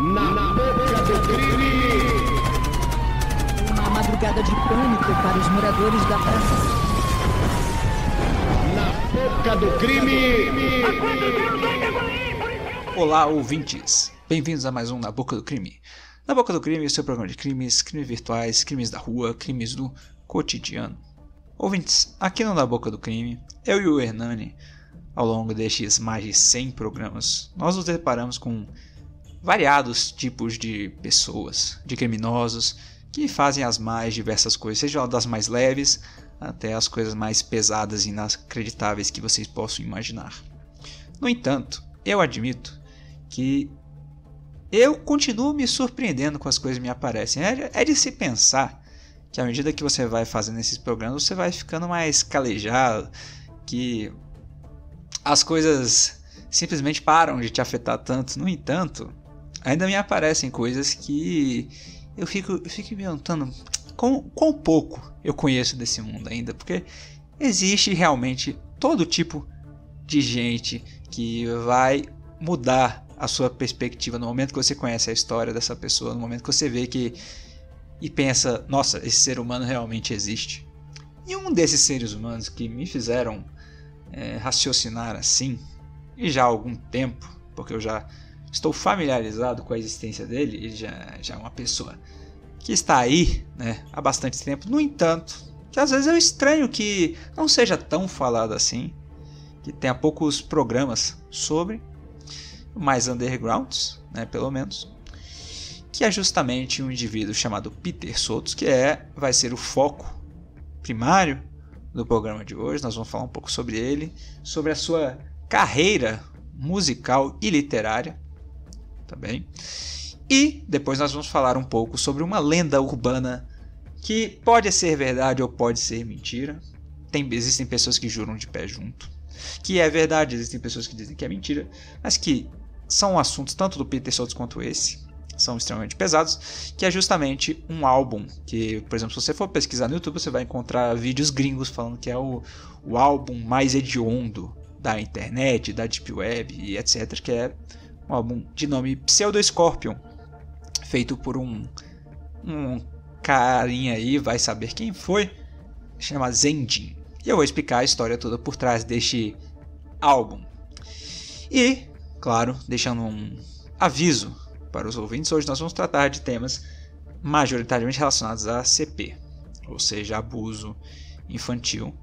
Na, na boca do crime! Uma madrugada de pânico para os moradores da praça. Na boca do crime! Olá, ouvintes! Bem-vindos a mais um Na Boca do Crime. Na Boca do Crime, seu programa de crimes, crimes virtuais, crimes da rua, crimes do cotidiano. Ouvintes, aqui no Na Boca do Crime, eu e o Hernani, ao longo destes mais de 100 programas, nós nos deparamos com variados tipos de pessoas, de criminosos, que fazem as mais diversas coisas, seja das mais leves até as coisas mais pesadas e inacreditáveis que vocês possam imaginar. No entanto, eu admito que eu continuo me surpreendendo com as coisas que me aparecem. É de é se pensar que à medida que você vai fazendo esses programas, você vai ficando mais calejado, que as coisas simplesmente param de te afetar tanto. No entanto, ainda me aparecem coisas que eu fico, eu fico me perguntando quão, quão pouco eu conheço desse mundo ainda, porque existe realmente todo tipo de gente que vai mudar a sua perspectiva no momento que você conhece a história dessa pessoa, no momento que você vê que e pensa, nossa, esse ser humano realmente existe. E um desses seres humanos que me fizeram é, raciocinar assim, e já há algum tempo, porque eu já estou familiarizado com a existência dele, ele já, já é uma pessoa que está aí né, há bastante tempo. No entanto, que às vezes eu estranho que não seja tão falado assim, que tenha poucos programas sobre, mais undergrounds, né, pelo menos, que é justamente um indivíduo chamado Peter Sotos, que é, vai ser o foco primário do programa de hoje. Nós vamos falar um pouco sobre ele, sobre a sua carreira musical e literária tá bem? E depois nós vamos falar um pouco sobre uma lenda urbana que pode ser verdade ou pode ser mentira. Tem, existem pessoas que juram de pé junto, que é verdade, existem pessoas que dizem que é mentira, mas que são assuntos tanto do Peter Soltz quanto esse, são extremamente pesados, que é justamente um álbum. Que, por exemplo, se você for pesquisar no YouTube, você vai encontrar vídeos gringos falando que é o, o álbum mais hediondo da internet, da Deep Web e etc. Que é um álbum de nome Pseudo Scorpion, feito por um, um carinha aí, vai saber quem foi, chama Zendin. E eu vou explicar a história toda por trás deste álbum. E, claro, deixando um aviso para os ouvintes, hoje nós vamos tratar de temas majoritariamente relacionados à CP, ou seja, abuso infantil.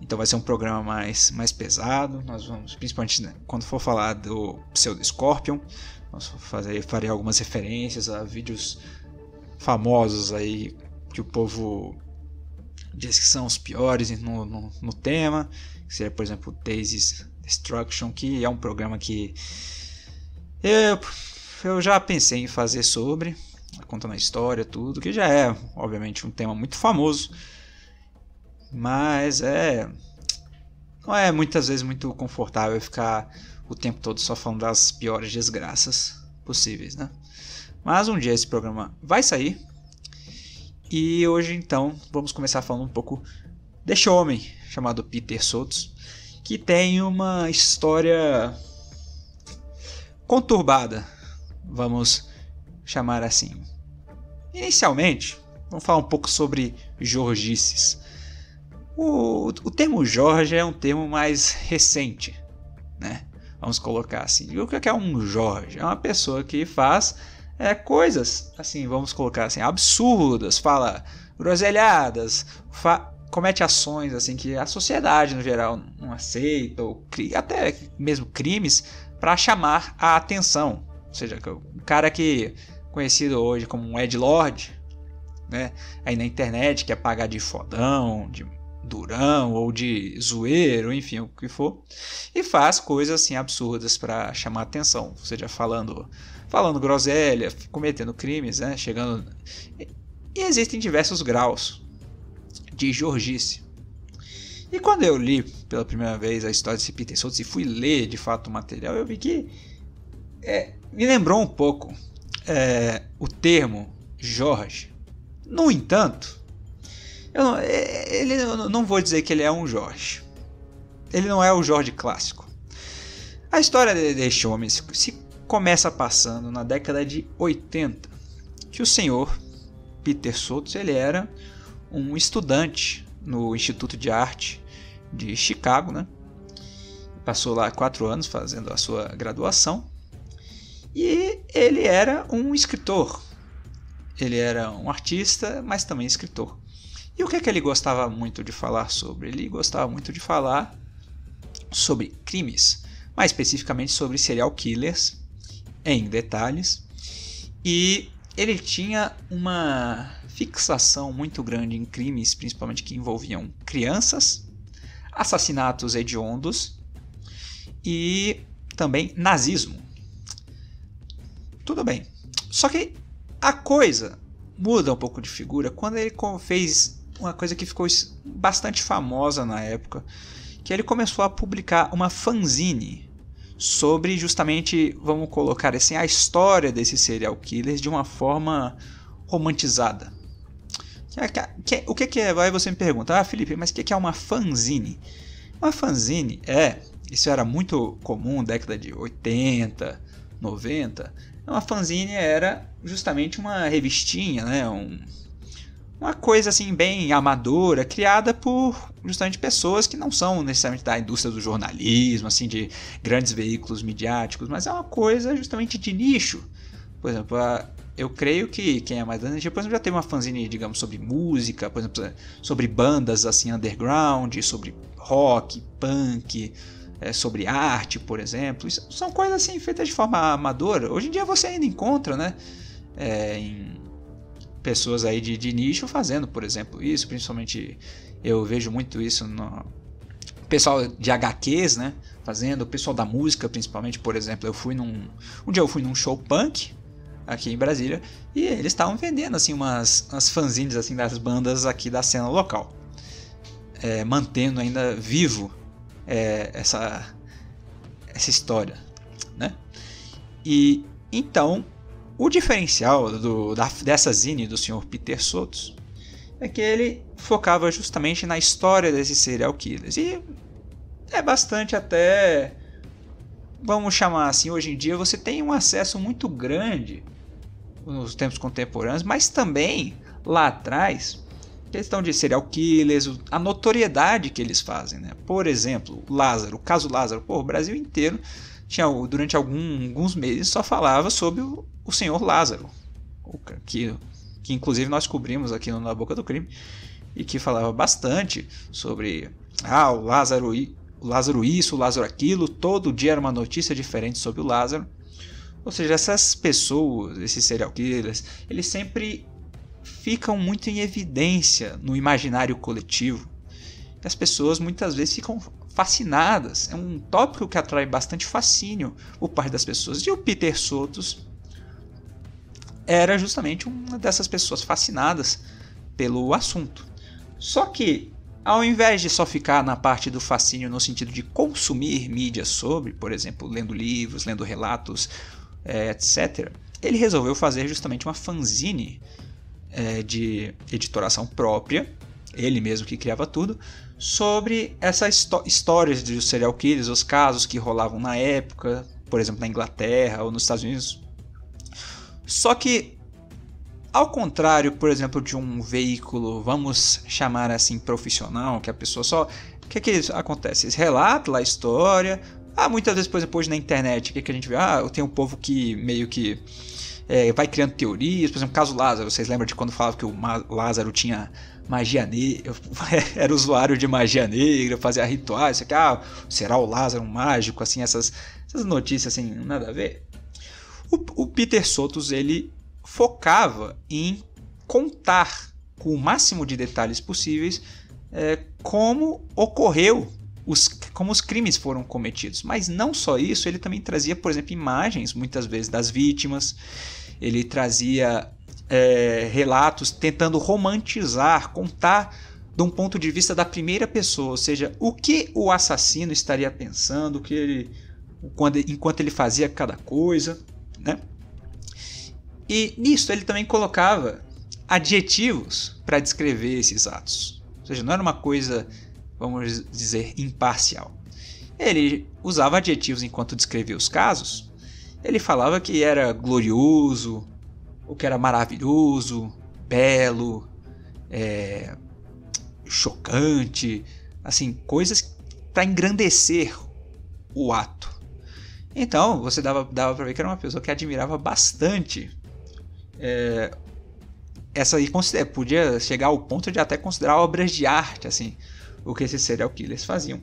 Então vai ser um programa mais, mais pesado. Nós vamos, principalmente né, quando for falar do Pseudo Scorpion, nós fazer, farei algumas referências a vídeos famosos aí que o povo diz que são os piores no, no, no tema. Que seria, por exemplo, Daisy's Destruction, que é um programa que eu, eu já pensei em fazer sobre, contando a história, tudo, que já é, obviamente, um tema muito famoso mas é. Não é muitas vezes muito confortável ficar o tempo todo só falando das piores desgraças possíveis, né? Mas um dia esse programa vai sair. E hoje então vamos começar falando um pouco deste homem chamado Peter Sotos, que tem uma história conturbada, vamos chamar assim. Inicialmente, vamos falar um pouco sobre Jorgices. O, o termo Jorge é um termo mais recente, né? Vamos colocar assim. E o é que é um Jorge? É uma pessoa que faz é, coisas, assim, vamos colocar assim, absurdas, fala groselhadas, fa comete ações assim que a sociedade no geral não aceita ou até mesmo crimes para chamar a atenção. Ou seja, um cara que conhecido hoje como um Ed Lord, né, aí na internet que é pagar de fodão, de durão ou de zoeiro, enfim, o que for, e faz coisas assim absurdas para chamar atenção, ou seja, falando, falando groselha, cometendo crimes, né, chegando e existem diversos graus de Georgice. E quando eu li pela primeira vez a história desse Peter Soltz e fui ler de fato o material, eu vi que é, me lembrou um pouco é, o termo Jorge. No entanto, eu não, é, ele, eu não vou dizer que ele é um Jorge. Ele não é o Jorge clássico. A história deste homem se, se começa passando na década de 80, que o senhor Peter Sotos ele era um estudante no Instituto de Arte de Chicago, né? Passou lá quatro anos fazendo a sua graduação e ele era um escritor. Ele era um artista, mas também escritor. E o que, é que ele gostava muito de falar sobre? Ele gostava muito de falar sobre crimes, mais especificamente sobre serial killers, em detalhes. E ele tinha uma fixação muito grande em crimes, principalmente que envolviam crianças, assassinatos hediondos e também nazismo. Tudo bem. Só que a coisa muda um pouco de figura quando ele fez uma coisa que ficou bastante famosa na época, que ele começou a publicar uma fanzine sobre justamente, vamos colocar assim, a história desse serial killer de uma forma romantizada. Que é que é, o que é? vai é? você me pergunta, ah, Felipe, mas o que é uma fanzine? Uma fanzine é, isso era muito comum, década de 80, 90. Uma fanzine era justamente uma revistinha, né? Um, uma coisa assim bem amadora, criada por justamente pessoas que não são necessariamente da indústria do jornalismo, assim de grandes veículos midiáticos, mas é uma coisa justamente de nicho. Por exemplo, eu creio que quem é mais da energia, por exemplo, já tem uma fanzine, digamos, sobre música, por exemplo, sobre bandas assim underground, sobre rock, punk, é, sobre arte, por exemplo. Isso são coisas assim feitas de forma amadora. Hoje em dia você ainda encontra, né? É, em pessoas aí de, de nicho fazendo, por exemplo, isso. Principalmente eu vejo muito isso no pessoal de HQs, né? Fazendo, o pessoal da música, principalmente, por exemplo, eu fui num. Um dia eu fui num show punk aqui em Brasília e eles estavam vendendo assim umas, umas fanzines assim das bandas aqui da cena local. É, mantendo ainda vivo é, essa, essa história, né? E então o diferencial do, da, dessa zine do Sr. Peter Sotos é que ele focava justamente na história desses serial killers. E é bastante até. Vamos chamar assim, hoje em dia você tem um acesso muito grande nos tempos contemporâneos, mas também lá atrás, questão de serial killers, a notoriedade que eles fazem, né? Por exemplo, Lázaro, o caso Lázaro, pô, o Brasil inteiro tinha, durante algum, alguns meses só falava sobre o, o senhor Lázaro, que, que inclusive nós cobrimos aqui no Na Boca do Crime, e que falava bastante sobre ah, o Lázaro, o Lázaro isso, o Lázaro aquilo, todo dia era uma notícia diferente sobre o Lázaro. Ou seja, essas pessoas, esses serial killers, eles sempre ficam muito em evidência no imaginário coletivo as pessoas muitas vezes ficam fascinadas. É um tópico que atrai bastante fascínio por parte das pessoas. E o Peter Sotos era justamente uma dessas pessoas fascinadas pelo assunto. Só que, ao invés de só ficar na parte do fascínio no sentido de consumir mídias sobre, por exemplo, lendo livros, lendo relatos, é, etc., ele resolveu fazer justamente uma fanzine é, de editoração própria, ele mesmo que criava tudo, sobre essas histórias de serial killers, os casos que rolavam na época, por exemplo, na Inglaterra ou nos Estados Unidos. Só que, ao contrário, por exemplo, de um veículo, vamos chamar assim, profissional, que a pessoa só. O que é que acontece? Eles relatam lá a história. Ah, muitas vezes, por exemplo, hoje na internet, o que, que a gente vê? Ah, tem um povo que meio que. É, vai criando teorias, por exemplo, o caso Lázaro. Vocês lembram de quando falavam que o Lázaro tinha magia negra, era usuário de magia negra, fazia rituais, que, ah, será o Lázaro um mágico, assim, essas, essas notícias assim, nada a ver. O, o Peter Sotos, ele focava em contar com o máximo de detalhes possíveis é, como ocorreu os, como os crimes foram cometidos. Mas não só isso, ele também trazia, por exemplo, imagens, muitas vezes, das vítimas, ele trazia é, relatos tentando romantizar, contar de um ponto de vista da primeira pessoa, ou seja, o que o assassino estaria pensando, o que ele, quando, enquanto ele fazia cada coisa, né? E nisso ele também colocava adjetivos para descrever esses atos, ou seja, não era uma coisa, vamos dizer, imparcial. Ele usava adjetivos enquanto descrevia os casos. Ele falava que era glorioso, o que era maravilhoso, belo, é, chocante, assim, coisas para engrandecer o ato. Então, você dava, dava para ver que era uma pessoa que admirava bastante. É, essa aí podia chegar ao ponto de até considerar obras de arte, assim, o que esses serial killers faziam.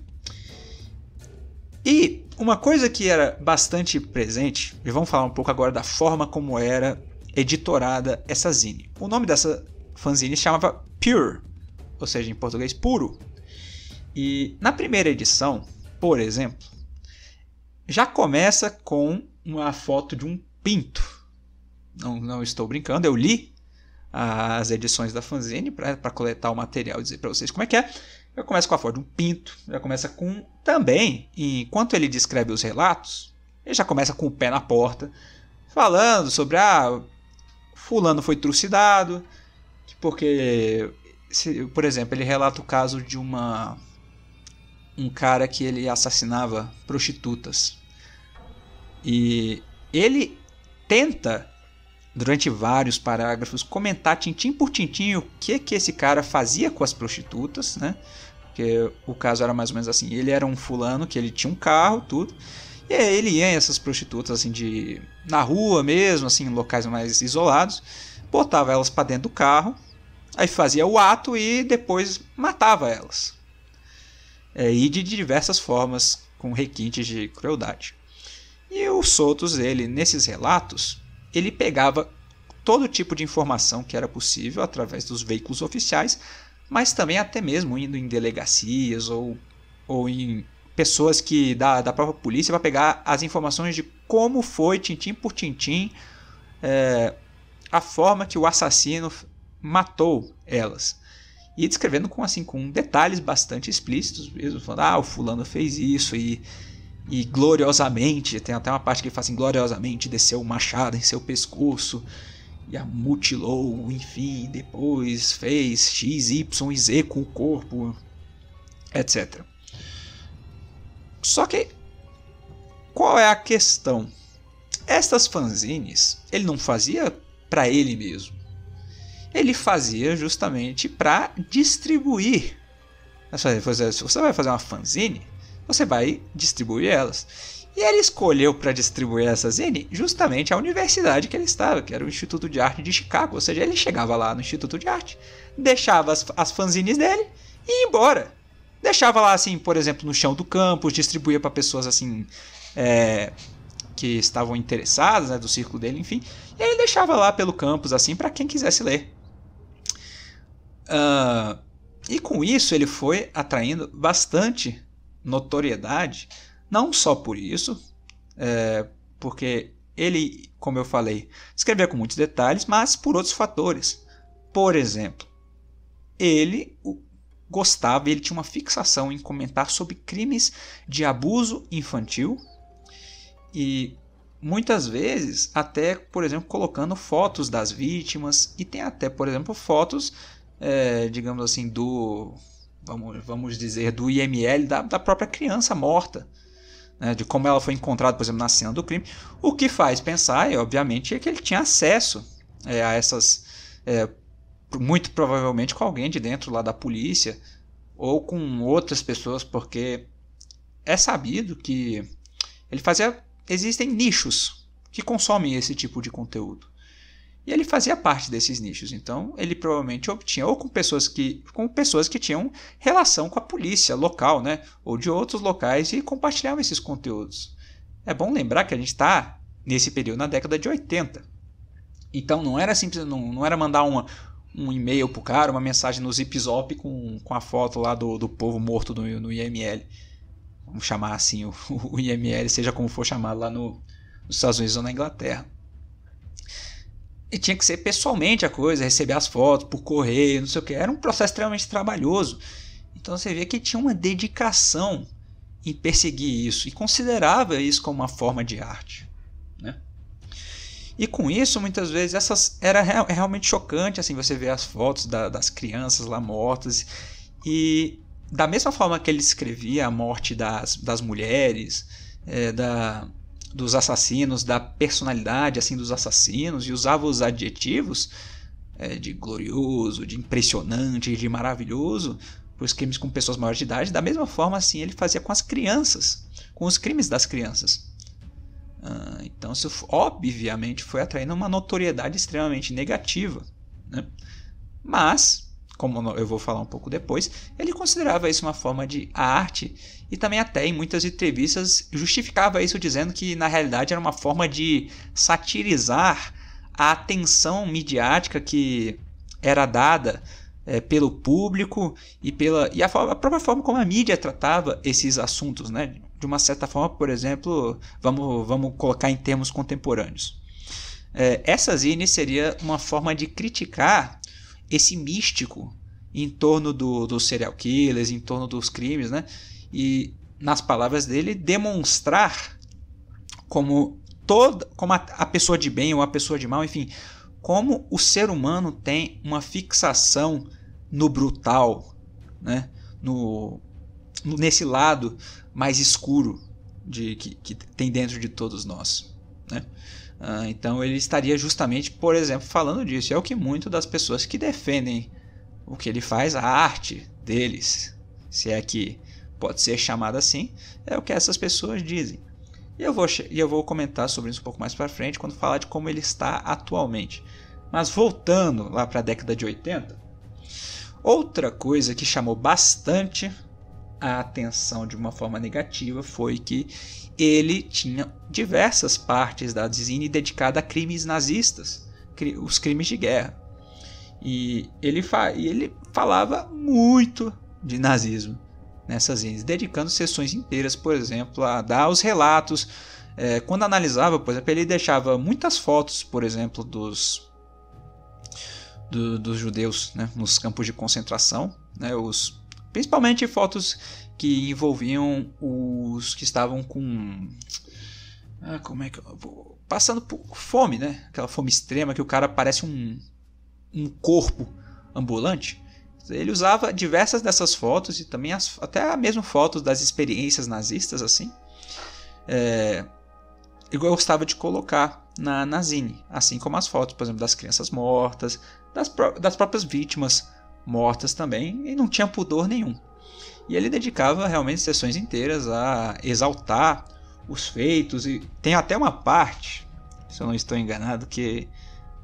E uma coisa que era bastante presente, e vamos falar um pouco agora da forma como era editorada essa zine. O nome dessa fanzine chamava Pure, ou seja, em português, puro. E na primeira edição, por exemplo, já começa com uma foto de um pinto. Não, não estou brincando, eu li as edições da fanzine para coletar o material e dizer para vocês como é que é. Eu começo com a foto de um pinto, já começa com. Também, enquanto ele descreve os relatos, ele já começa com o pé na porta, falando sobre ah, fulano foi trucidado, porque, se, por exemplo, ele relata o caso de uma um cara que ele assassinava prostitutas. E ele tenta durante vários parágrafos comentar tintim por tintim o que que esse cara fazia com as prostitutas, né? Porque o caso era mais ou menos assim, ele era um fulano que ele tinha um carro, tudo. E ele ia essas prostitutas assim de na rua mesmo, assim, em locais mais isolados, botava elas para dentro do carro, aí fazia o ato e depois matava elas. É, e de diversas formas, com requintes de crueldade. E o Sotos, ele, nesses relatos, ele pegava todo tipo de informação que era possível através dos veículos oficiais, mas também até mesmo indo em delegacias ou, ou em pessoas que da, da própria polícia para pegar as informações de como foi, tintim por tintim, é, a forma que o assassino matou elas. E descrevendo com assim com detalhes bastante explícitos, mesmo falando, ah, o fulano fez isso e, e gloriosamente, tem até uma parte que ele fala assim, gloriosamente desceu o machado em seu pescoço e a mutilou, enfim, depois fez X, Y Z com o corpo, etc. Só que qual é a questão? Estas fanzines ele não fazia para ele mesmo. Ele fazia justamente para distribuir. Se você vai fazer uma fanzine, você vai distribuir elas. E ele escolheu para distribuir essa zine justamente a universidade que ele estava, que era o Instituto de Arte de Chicago. Ou seja, ele chegava lá no Instituto de Arte, deixava as, as fanzines dele e ia embora. Deixava lá, assim, por exemplo, no chão do campus, distribuía para pessoas assim. É, que estavam interessadas, né, do círculo dele, enfim. E ele deixava lá pelo campus, assim, para quem quisesse ler. Uh, e com isso ele foi atraindo bastante notoriedade, não só por isso, é, porque ele, como eu falei, escrevia com muitos detalhes, mas por outros fatores. Por exemplo, ele gostava, ele tinha uma fixação em comentar sobre crimes de abuso infantil e muitas vezes até, por exemplo, colocando fotos das vítimas e tem até, por exemplo, fotos, é, digamos assim, do vamos, vamos dizer do IML da, da própria criança morta. Né, de como ela foi encontrada, por exemplo, na cena do crime, o que faz pensar, obviamente, é que ele tinha acesso é, a essas é, muito provavelmente com alguém de dentro lá da polícia ou com outras pessoas, porque é sabido que ele fazia existem nichos que consomem esse tipo de conteúdo. E ele fazia parte desses nichos, então ele provavelmente obtinha ou com pessoas que com pessoas que tinham relação com a polícia local, né, ou de outros locais e compartilhavam esses conteúdos. É bom lembrar que a gente está nesse período na década de 80. Então não era simples, não, não era mandar uma um e-mail pro cara, uma mensagem no Zip Zop com, com a foto lá do, do povo morto no, no IML. Vamos chamar assim o, o IML, seja como for chamado lá no, nos Estados Unidos ou na Inglaterra. E tinha que ser pessoalmente a coisa, receber as fotos por correio, não sei o que. Era um processo extremamente trabalhoso. Então você vê que tinha uma dedicação em perseguir isso e considerava isso como uma forma de arte. E com isso, muitas vezes, essas era real, é realmente chocante, assim, você ver as fotos da, das crianças lá mortas. E da mesma forma que ele escrevia a morte das, das mulheres, é, da, dos assassinos, da personalidade, assim, dos assassinos, e usava os adjetivos é, de glorioso, de impressionante, de maravilhoso, para os crimes com pessoas maiores de idade, da mesma forma, assim, ele fazia com as crianças, com os crimes das crianças. Ah, então isso obviamente foi atraindo uma notoriedade extremamente negativa. Né? Mas, como eu vou falar um pouco depois, ele considerava isso uma forma de arte e também até em muitas entrevistas justificava isso dizendo que na realidade era uma forma de satirizar a atenção midiática que era dada é, pelo público e pela e a, forma, a, própria forma como a mídia tratava esses assuntos, né? de uma certa forma, por exemplo, vamos, vamos colocar em termos contemporâneos. É, essa zine seria uma forma de criticar esse místico em torno do, dos serial killers, em torno dos crimes, né? E, nas palavras dele, demonstrar como toda como a, a pessoa de bem ou a pessoa de mal, enfim, como o ser humano tem uma fixação no brutal, né? No, nesse lado mais escuro de, que, que tem dentro de todos nós. Né? Ah, então ele estaria justamente, por exemplo, falando disso. É o que muito das pessoas que defendem o que ele faz, a arte deles, se é que pode ser chamada assim, é o que essas pessoas dizem. E eu vou, e eu vou comentar sobre isso um pouco mais para frente quando falar de como ele está atualmente. Mas voltando lá para a década de 80, outra coisa que chamou bastante a atenção de uma forma negativa foi que ele tinha diversas partes da Zine dedicada a crimes nazistas, os crimes de guerra. E ele, fa ele falava muito de nazismo nessas zines, dedicando sessões inteiras, por exemplo, a dar os relatos. É, quando analisava, por exemplo, ele deixava muitas fotos, por exemplo, dos, do, dos judeus né, nos campos de concentração, né, os Principalmente fotos que envolviam os que estavam com. Ah, como é que eu vou. Passando por fome, né? Aquela fome extrema que o cara parece um, um corpo ambulante. Ele usava diversas dessas fotos e também as, até mesmo fotos das experiências nazistas, assim. É, eu gostava de colocar na, na zine, assim como as fotos, por exemplo, das crianças mortas, das, das próprias vítimas mortas também, e não tinha pudor nenhum. E ele dedicava realmente sessões inteiras a exaltar os feitos, e tem até uma parte, se eu não estou enganado, que,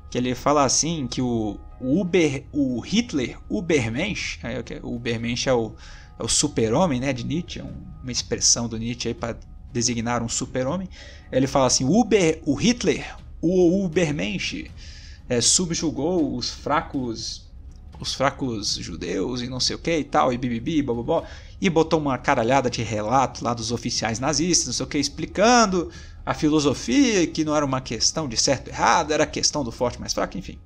que ele fala assim, que o, Uber, o Hitler Ubermensch, né, é o é, Ubermensch é o, é o super-homem né, de Nietzsche, é uma expressão do Nietzsche para designar um super-homem, ele fala assim, Uber, o Hitler, o Ubermensch, é, subjugou os fracos os fracos judeus e não sei o que e tal, e bibibi, bobobó. E botou uma caralhada de relato lá dos oficiais nazistas, não sei o que, explicando a filosofia, que não era uma questão de certo e errado, era questão do forte mais fraco, enfim.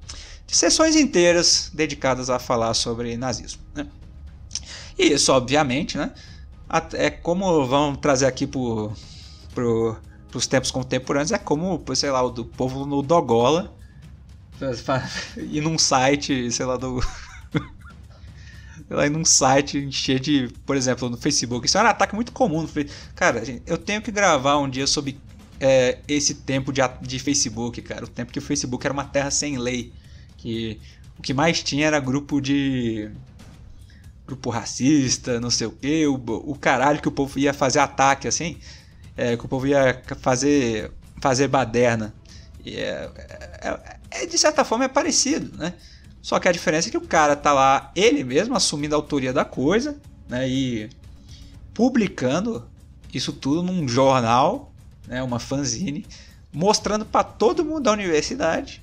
De sessões inteiras dedicadas a falar sobre nazismo. Né? E isso, obviamente, né? É como vão trazer aqui pro, pro, pros tempos contemporâneos, é como, sei lá, o do povo no Dogola, e num site, sei lá, do, lá em um site cheio de, por exemplo, no Facebook. Isso é um ataque muito comum. Cara, eu tenho que gravar um dia sobre é, esse tempo de, de Facebook, cara. O tempo que o Facebook era uma terra sem lei. Que o que mais tinha era grupo de. grupo racista, não sei o quê, o, o caralho que o povo ia fazer ataque assim. É, que o povo ia fazer, fazer baderna. E é, é, é, é de certa forma é parecido, né? Só que a diferença é que o cara tá lá, ele mesmo, assumindo a autoria da coisa, né? E publicando isso tudo num jornal, né? Uma fanzine, mostrando para todo mundo da universidade.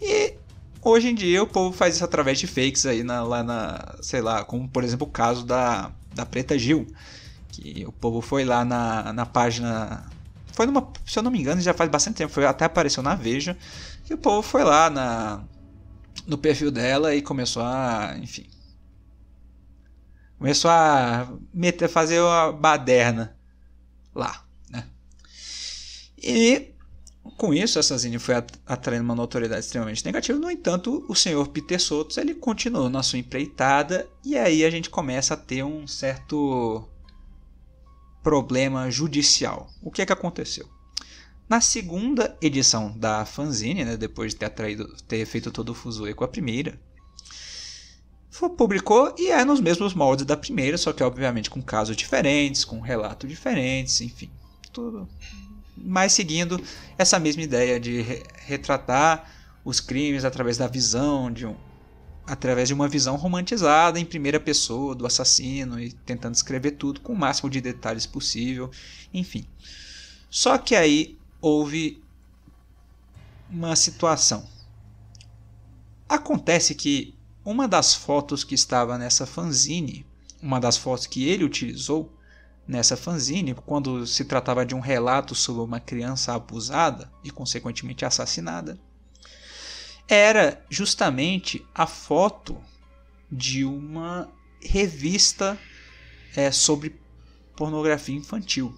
E hoje em dia o povo faz isso através de fakes aí na, lá na, sei lá, como por exemplo o caso da, da Preta Gil, que o povo foi lá na, na página, foi numa, se eu não me engano, já faz bastante tempo, foi, até apareceu na Veja, que o povo foi lá na no perfil dela e começou a, enfim, começou a meter, fazer uma baderna lá, né? E com isso, Assassino foi atraindo uma notoriedade extremamente negativa. No entanto, o senhor Peter Sotos ele continuou na sua empreitada e aí a gente começa a ter um certo problema judicial. O que é que aconteceu? Na segunda edição da fanzine, né, depois de ter, atraído, ter feito todo o fuzuê com a primeira, publicou e é nos mesmos moldes da primeira, só que obviamente com casos diferentes, com relatos diferentes, enfim, tudo. Mas seguindo essa mesma ideia de re retratar os crimes através da visão de um através de uma visão romantizada em primeira pessoa do assassino e tentando escrever tudo com o máximo de detalhes possível, enfim. Só que aí houve uma situação. Acontece que uma das fotos que estava nessa fanzine, uma das fotos que ele utilizou nessa fanzine, quando se tratava de um relato sobre uma criança abusada e consequentemente assassinada, era justamente a foto de uma revista é, sobre pornografia infantil.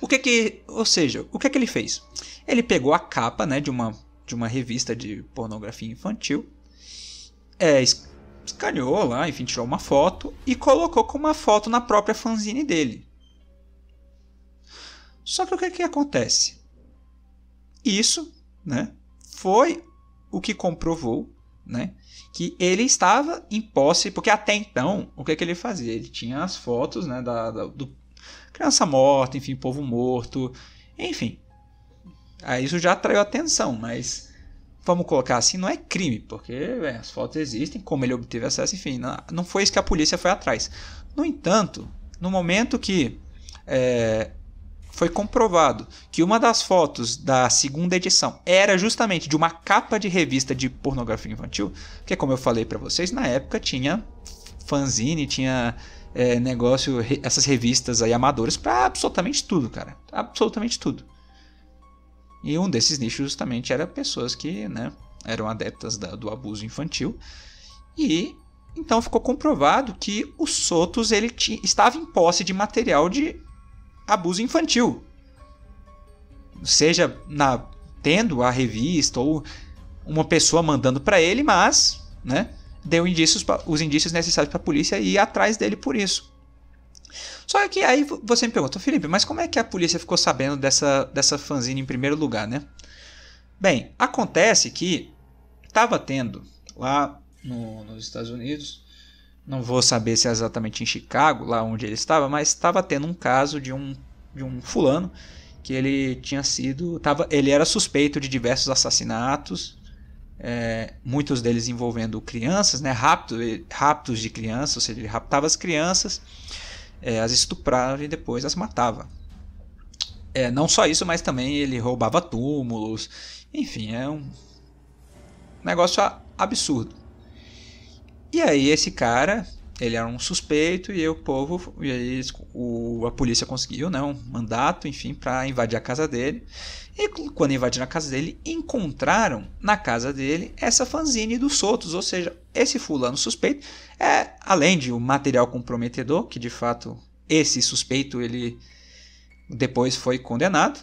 O que que, ou seja, o que que ele fez? Ele pegou a capa, né, de uma de uma revista de pornografia infantil, é, escaneou lá, enfim, tirou uma foto e colocou como uma foto na própria fanzine dele. Só que o que que acontece? Isso, né, foi o que comprovou, né, que ele estava em posse, porque até então, o que, que ele fazia? Ele tinha as fotos né, da, da, do criança morta, enfim, povo morto, enfim. Aí ah, isso já atraiu atenção, mas vamos colocar assim, não é crime, porque é, as fotos existem, como ele obteve acesso, enfim, não, foi isso que a polícia foi atrás. No entanto, no momento que é, foi comprovado que uma das fotos da segunda edição era justamente de uma capa de revista de pornografia infantil, porque como eu falei para vocês, na época tinha fanzine, tinha é, negócio, re, essas revistas aí amadoras para absolutamente tudo, cara. Absolutamente tudo. E um desses nichos justamente era pessoas que, né, eram adeptas da, do abuso infantil. E então ficou comprovado que o Sotos ele estava em posse de material de abuso infantil. Seja na tendo a revista ou uma pessoa mandando para ele, mas, né, deu indícios os indícios necessários para a polícia ir atrás dele por isso. Só que aí você me pergunta, Felipe, mas como é que a polícia ficou sabendo dessa, dessa fanzine em primeiro lugar, né? Bem, acontece que estava tendo lá no, nos Estados Unidos, não vou saber se é exatamente em Chicago, lá onde ele estava, mas estava tendo um caso de um, de um fulano que ele tinha sido, tava, ele era suspeito de diversos assassinatos é, muitos deles envolvendo crianças, né, Raptos, raptos de crianças, ou seja, ele raptava as crianças, é, as estuprava e depois as matava. É, não só isso, mas também ele roubava túmulos, enfim, é um negócio absurdo. E aí esse cara ele era um suspeito e o povo e aí o, a polícia conseguiu né, um mandato enfim para invadir a casa dele e quando invadiram a casa dele encontraram na casa dele essa fanzine dos Sotos ou seja esse fulano suspeito é além de um material comprometedor que de fato esse suspeito ele depois foi condenado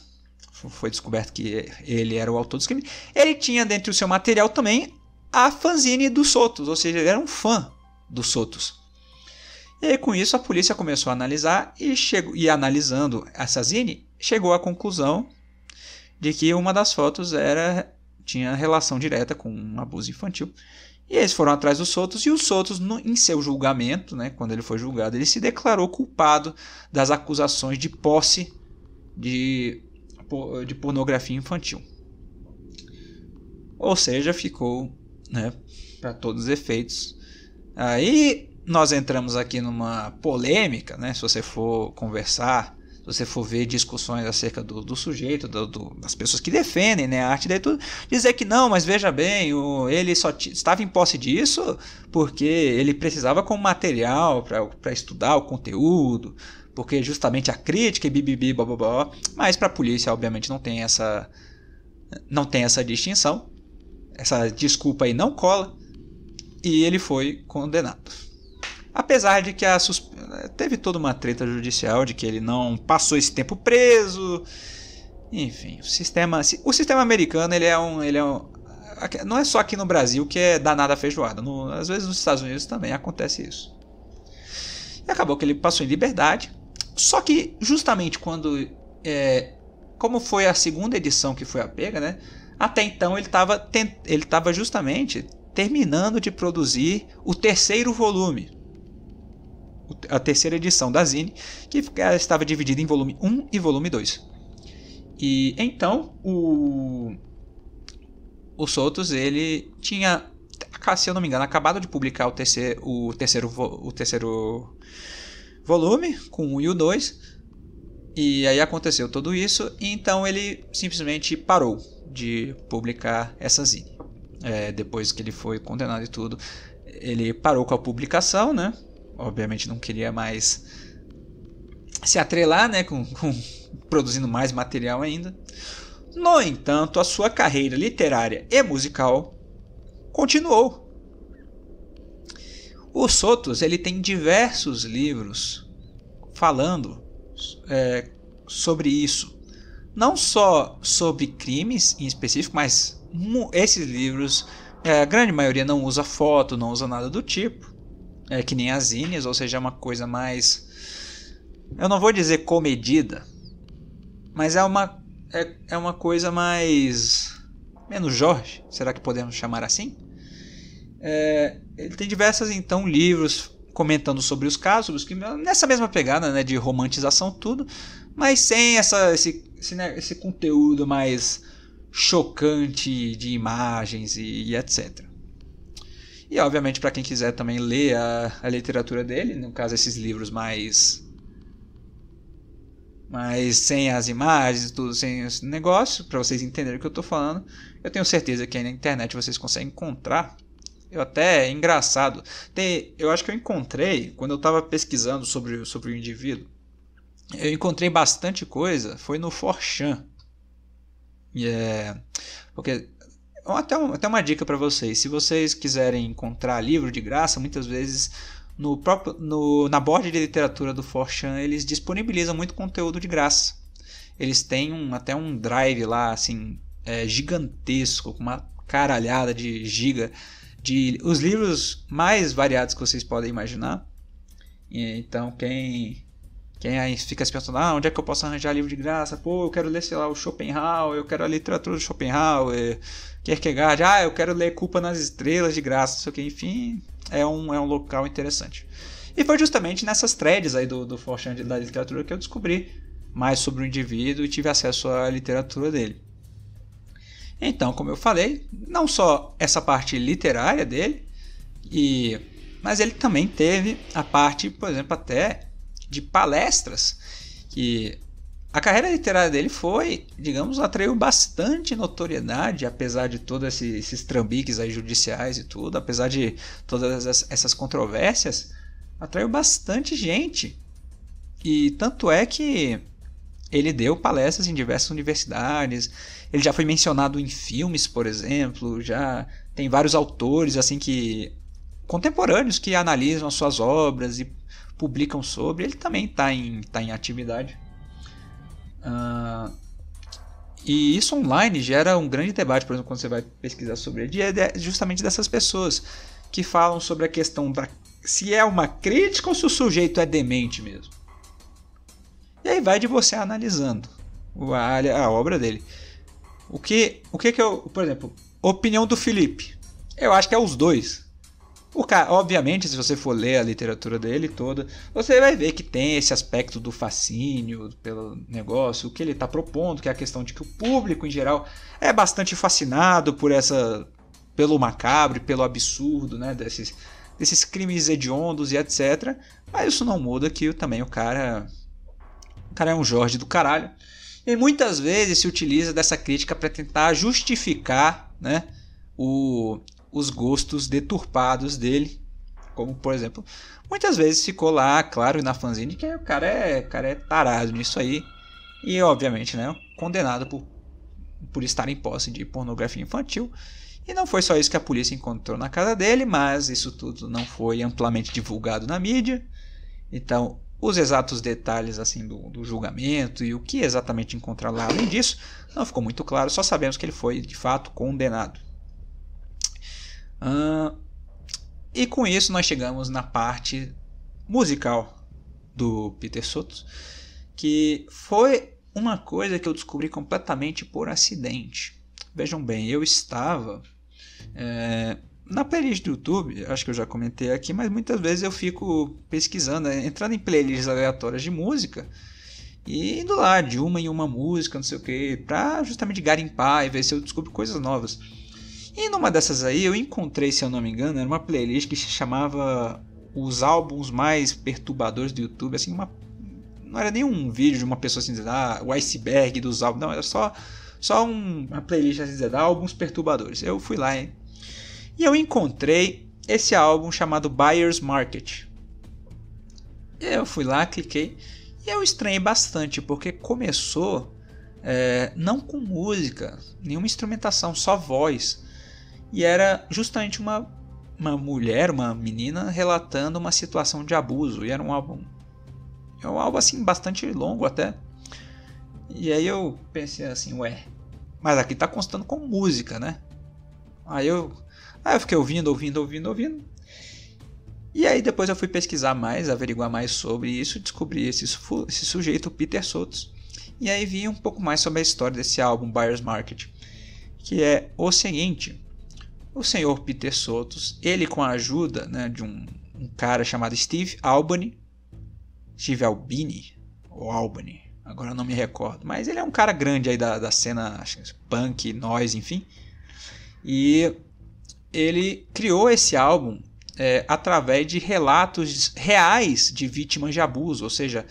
foi descoberto que ele era o autor dos crimes ele tinha dentro do seu material também a fanzine dos Sotos ou seja ele era um fã dos Sotos e com isso, a polícia começou a analisar e, chegou, e analisando a zine chegou à conclusão de que uma das fotos era tinha relação direta com um abuso infantil. E eles foram atrás dos Sotos, e o Sotos, no, em seu julgamento, né, quando ele foi julgado, ele se declarou culpado das acusações de posse de, de pornografia infantil. Ou seja, ficou, né, para todos os efeitos, aí nós entramos aqui numa polêmica, né? Se você for conversar, se você for ver discussões acerca do, do sujeito, do, do, das pessoas que defendem né, a arte daí tudo, dizer que não, mas veja bem, o, ele só estava em posse disso porque ele precisava com material para estudar o conteúdo, porque justamente a crítica e bibibi, blá, blá, blá, mas para a polícia obviamente não tem essa não tem essa distinção, essa desculpa aí não cola e ele foi condenado. Apesar de que susp... teve toda uma treta judicial de que ele não passou esse tempo preso. Enfim, o sistema, o sistema americano ele é um, ele é um... não é só aqui no Brasil que é danada feijoada. No... às vezes nos Estados Unidos também acontece isso. E acabou que ele passou em liberdade. Só que justamente quando é... como foi a segunda edição que foi a pega, né? Até então ele estava tent... ele tava justamente terminando de produzir o terceiro volume a terceira edição da Zine, que estava dividida em volume 1 e volume 2. E então o o Sotos ele tinha, se eu não me engano, acabado de publicar o terceiro o terceiro o terceiro volume com o 1 e o 2. E aí aconteceu tudo isso, e então ele simplesmente parou de publicar essa zine. É, depois que ele foi condenado e tudo, ele parou com a publicação, né? obviamente não queria mais se atrelar, né, com, com produzindo mais material ainda. No entanto, a sua carreira literária e musical continuou. O Sotos ele tem diversos livros falando é, sobre isso, não só sobre crimes em específico, mas esses livros, é, a grande maioria não usa foto, não usa nada do tipo é que nem as zines, ou seja, é uma coisa mais. Eu não vou dizer comedida, mas é uma, é, é uma coisa mais. menos Jorge, será que podemos chamar assim? É, ele tem diversas, então, livros comentando sobre os casos, que nessa mesma pegada né, de romantização, tudo, mas sem essa, esse, esse, né, esse conteúdo mais chocante de imagens e, e etc. E, obviamente, para quem quiser também ler a, a literatura dele, no caso, esses livros mais mas sem as imagens, tudo sem esse negócio, para vocês entenderem o que eu estou falando. Eu tenho certeza que aí na internet vocês conseguem encontrar. Eu até é engraçado. Tem, eu acho que eu encontrei quando eu estava pesquisando sobre, sobre o indivíduo. Eu encontrei bastante coisa, foi no Forchan. Yeah. É, porque até, até uma dica para vocês. Se vocês quiserem encontrar livro de graça, muitas vezes no próprio no, na borda de literatura do Forchan eles disponibilizam muito conteúdo de graça. Eles têm um, até um drive lá assim é, gigantesco com uma caralhada de giga de os livros mais variados que vocês podem imaginar. Então quem quem aí fica se pensando, ah, onde é que eu posso arranjar livro de graça? Pô, eu quero ler, sei lá, o Schopenhauer, eu quero a literatura do Schopenhauer, Kierkegaard, ah, eu quero ler Culpa nas Estrelas de graça, não sei o que, enfim, é um, é um local interessante. E foi justamente nessas threads aí do, do Forchan da literatura que eu descobri mais sobre o indivíduo e tive acesso à literatura dele. Então, como eu falei, não só essa parte literária dele, e mas ele também teve a parte, por exemplo, até de palestras, que a carreira literária dele foi, digamos, atraiu bastante notoriedade, apesar de todos esses, esses trambiques aí judiciais e tudo, apesar de todas essas controvérsias, atraiu bastante gente. E tanto é que ele deu palestras em diversas universidades, ele já foi mencionado em filmes, por exemplo, já tem vários autores assim que contemporâneos que analisam as suas obras e publicam sobre. Ele também está em, tá em atividade. Uh, e isso online gera um grande debate, por exemplo, quando você vai pesquisar sobre ele, é justamente dessas pessoas que falam sobre a questão da se é uma crítica ou se o sujeito é demente mesmo. E aí vai de você analisando a, a obra dele. O que, o que que eu, por exemplo, opinião do Felipe. Eu acho que é os dois. O cara, obviamente, se você for ler a literatura dele toda, você vai ver que tem esse aspecto do fascínio pelo negócio, o que ele está propondo, que é a questão de que o público em geral é bastante fascinado por essa pelo macabro, pelo absurdo, né, desses desses crimes hediondos e etc. Mas isso não muda que também o cara o cara é um Jorge do caralho. E muitas vezes se utiliza dessa crítica para tentar justificar, né, o os gostos deturpados dele. Como, por exemplo, muitas vezes ficou lá, claro, na fanzine, que o cara é, o cara é tarado nisso aí. E, obviamente, né, condenado por, por estar em posse de pornografia infantil. E não foi só isso que a polícia encontrou na casa dele, mas isso tudo não foi amplamente divulgado na mídia. Então, os exatos detalhes assim do, do, julgamento e o que exatamente encontrar lá além disso não ficou muito claro, só sabemos que ele foi de fato condenado. Uh, e com isso nós chegamos na parte musical do Peter Sotos, que foi uma coisa que eu descobri completamente por acidente. Vejam bem, eu estava é, na playlist do YouTube, acho que eu já comentei aqui, mas muitas vezes eu fico pesquisando, né, entrando em playlists aleatórias de música e indo lá de uma em uma música, não sei o que, para justamente garimpar e ver se eu descubro coisas novas. E numa dessas aí eu encontrei, se eu não me engano, era uma playlist que se chamava Os Álbuns Mais Perturbadores do YouTube, assim, uma não era nem um vídeo de uma pessoa assim dizendo, ah, o iceberg dos álbuns, não, era só só um, uma playlist assim dizendo, ah, álbuns perturbadores. Eu fui lá hein? e eu encontrei esse álbum chamado Buyer's Market. Eu fui lá, cliquei e eu estranhei bastante porque começou é, não com música, nenhuma instrumentação, só voz. E era justamente uma, uma mulher, uma menina, relatando uma situação de abuso. E era um álbum. É um álbum assim, bastante longo até. E aí eu pensei assim, ué, mas aqui tá constando com música, né? Aí eu, aí eu fiquei ouvindo, ouvindo, ouvindo, ouvindo. E aí depois eu fui pesquisar mais, averiguar mais sobre isso, descobri esse, esse sujeito, Peter Sotos. E aí vi um pouco mais sobre a história desse álbum, Buyer's Market, que é o seguinte o senhor Peter Sotos, ele com a ajuda né, de um, um, cara chamado Steve Albany, Steve Albini, ou Albany, agora não me recordo, mas ele é um cara grande aí da, da cena acho, punk, noise, enfim, e ele criou esse álbum é, através de relatos reais de vítimas de abuso, ou seja,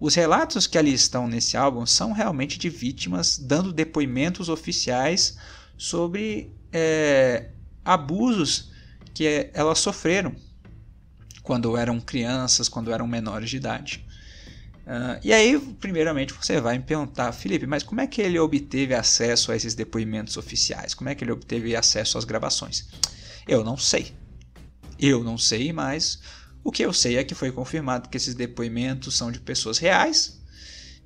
os relatos que ali estão nesse álbum são realmente de vítimas dando depoimentos oficiais sobre é, abusos que elas sofreram quando eram crianças, quando eram menores de idade. Uh, e aí, primeiramente, você vai me perguntar, Felipe, mas como é que ele obteve acesso a esses depoimentos oficiais? Como é que ele obteve acesso às gravações? Eu não sei. Eu não sei, mas o que eu sei é que foi confirmado que esses depoimentos são de pessoas reais,